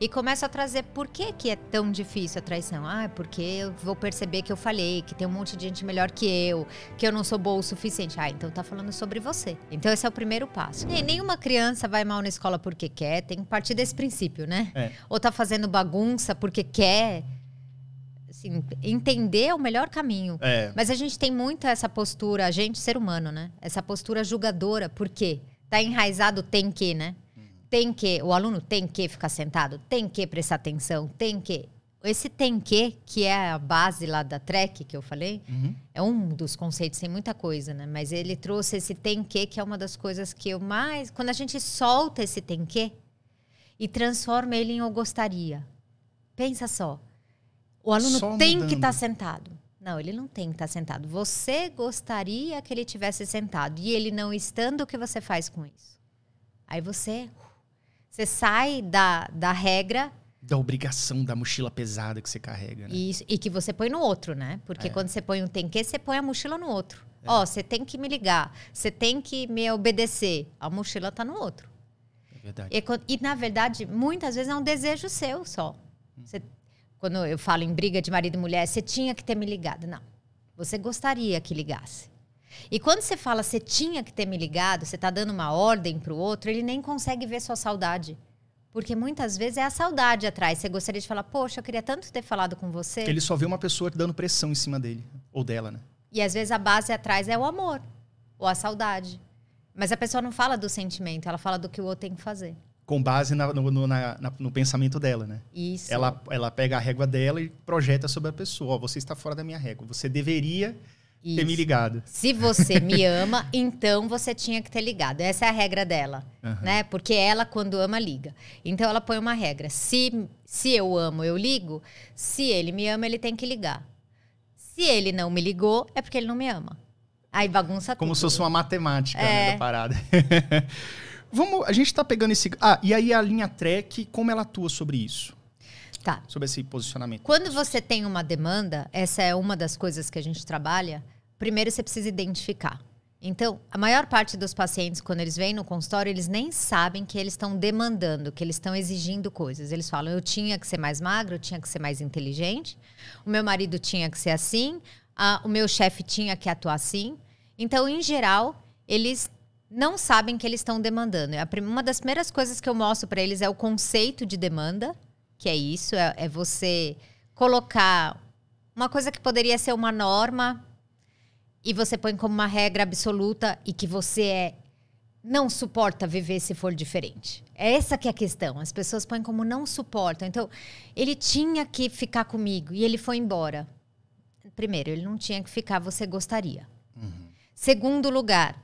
E começo a trazer por que, que é tão difícil a traição. Ah, é porque eu vou perceber que eu falei, que tem um monte de gente melhor que eu, que eu não sou boa o suficiente. Ah, então tá falando sobre você. Então esse é o primeiro passo. E nenhuma criança vai mal na escola porque quer, tem que partir desse princípio, né? É. Ou tá fazendo bagunça porque quer. Assim, entender é o melhor caminho. É. Mas a gente tem muito essa postura, a gente, ser humano, né? Essa postura julgadora, por quê? Tá enraizado tem que, né? tem que, o aluno tem que ficar sentado, tem que prestar atenção, tem que. Esse tem que, que é a base lá da track que eu falei, uhum. é um dos conceitos, tem muita coisa, né? Mas ele trouxe esse tem que, que é uma das coisas que eu mais. Quando a gente solta esse tem que e transforma ele em eu gostaria. Pensa só. O aluno só tem mudando. que estar tá sentado. Não, ele não tem que estar tá sentado. Você gostaria que ele tivesse sentado. E ele não estando, o que você faz com isso? Aí você você sai da, da regra. Da obrigação da mochila pesada que você carrega. Né? Isso, e que você põe no outro, né? Porque é. quando você põe um tem que, você põe a mochila no outro. É. Ó, é. você oh, tem que me ligar, você tem que me obedecer. A mochila tá no outro. É verdade. E, e na verdade, muitas vezes é um desejo seu só. Hum. Você, quando eu falo em briga de marido e mulher, você tinha que ter me ligado. Não. Você gostaria que ligasse. E quando você fala, você tinha que ter me ligado, você está dando uma ordem para o outro, ele nem consegue ver sua saudade. Porque muitas vezes é a saudade atrás. Você gostaria de falar, poxa, eu queria tanto ter falado com você. Ele só vê uma pessoa dando pressão em cima dele, ou dela, né? E às vezes a base atrás é o amor, ou a saudade. Mas a pessoa não fala do sentimento, ela fala do que o outro tem que fazer. Com base na, no, no, na, no, pensamento dela, né? Isso. Ela, ela pega a régua dela e projeta sobre a pessoa. Oh, você está fora da minha régua. Você deveria isso. ter me ligado. Se você me ama, então você tinha que ter ligado. Essa é a regra dela, uhum. né? Porque ela, quando ama, liga. Então ela põe uma regra. Se, se eu amo, eu ligo. Se ele me ama, ele tem que ligar. Se ele não me ligou, é porque ele não me ama. Aí bagunça Como tudo. Como se fosse uma matemática né, é. né, da parada. Vamos, a gente tá pegando esse. Ah, e aí a linha Trek, como ela atua sobre isso? Tá. Sobre esse posicionamento. Quando você tem uma demanda, essa é uma das coisas que a gente trabalha, primeiro você precisa identificar. Então, a maior parte dos pacientes, quando eles vêm no consultório, eles nem sabem que eles estão demandando, que eles estão exigindo coisas. Eles falam: eu tinha que ser mais magro, eu tinha que ser mais inteligente, o meu marido tinha que ser assim, a, o meu chefe tinha que atuar assim. Então, em geral, eles não sabem que eles estão demandando. É uma das primeiras coisas que eu mostro para eles é o conceito de demanda que é isso, é, é você colocar uma coisa que poderia ser uma norma e você põe como uma regra absoluta e que você é não suporta viver se for diferente. É essa que é a questão. As pessoas põem como não suportam. Então, ele tinha que ficar comigo e ele foi embora. Primeiro, ele não tinha que ficar, você gostaria. Uhum. Segundo lugar,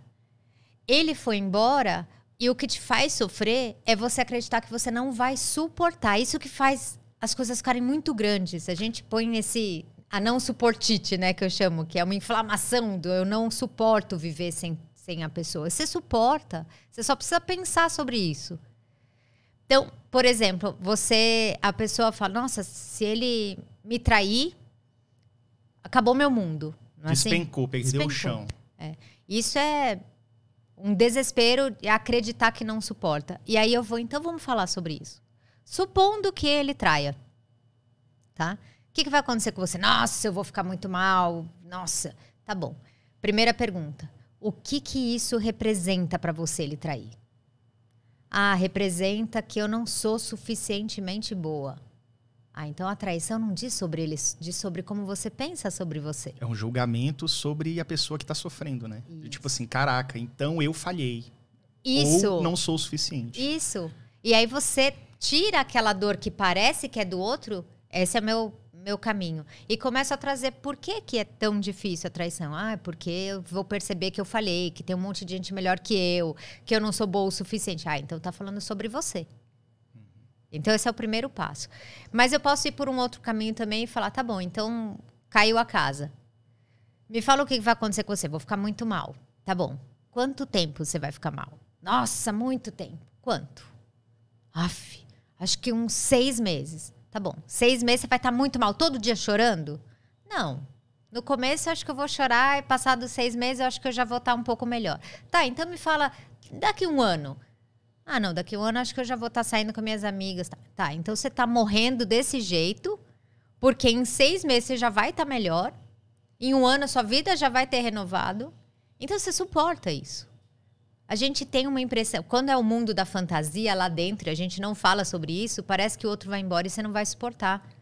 ele foi embora e o que te faz sofrer é você acreditar que você não vai suportar. Isso que faz as coisas ficarem muito grandes. A gente põe nesse a não suportite, né, que eu chamo, que é uma inflamação do eu não suporto viver sem, sem a pessoa. Você suporta, você só precisa pensar sobre isso. Então, por exemplo, você, a pessoa fala, nossa, se ele me trair, acabou meu mundo. Não é Despencou, assim? perdeu Despencou. o chão. É. Isso é um desespero de acreditar que não suporta. E aí eu vou, então vamos falar sobre isso. Supondo que ele traia, tá? O que, que vai acontecer com você? Nossa, eu vou ficar muito mal. Nossa, tá bom. Primeira pergunta: o que que isso representa para você ele trair? Ah, representa que eu não sou suficientemente boa. Ah, então a traição não diz sobre eles, diz sobre como você pensa sobre você. É um julgamento sobre a pessoa que está sofrendo, né? Tipo assim, caraca, então eu falhei. Isso. Ou não sou o suficiente. Isso. E aí você tira aquela dor que parece que é do outro, esse é meu meu caminho. E começa a trazer por que, que é tão difícil a traição. Ah, é porque eu vou perceber que eu falhei, que tem um monte de gente melhor que eu, que eu não sou boa o suficiente. Ah, então tá falando sobre você. Então, esse é o primeiro passo. Mas eu posso ir por um outro caminho também e falar: tá bom, então caiu a casa. Me fala o que vai acontecer com você. Vou ficar muito mal. Tá bom. Quanto tempo você vai ficar mal? Nossa, muito tempo. Quanto? Aff, acho que uns seis meses. Tá bom. Seis meses você vai estar muito mal todo dia chorando? Não. No começo eu acho que eu vou chorar e passados seis meses eu acho que eu já vou estar um pouco melhor. Tá, então me fala, daqui um ano, ah, não, daqui um ano acho que eu já vou estar tá saindo com minhas amigas. Tá, tá então você está morrendo desse jeito, porque em seis meses você já vai estar tá melhor, em um ano a sua vida já vai ter renovado. Então você suporta isso. A gente tem uma impressão, quando é o mundo da fantasia lá dentro, a gente não fala sobre isso, parece que o outro vai embora e você não vai suportar.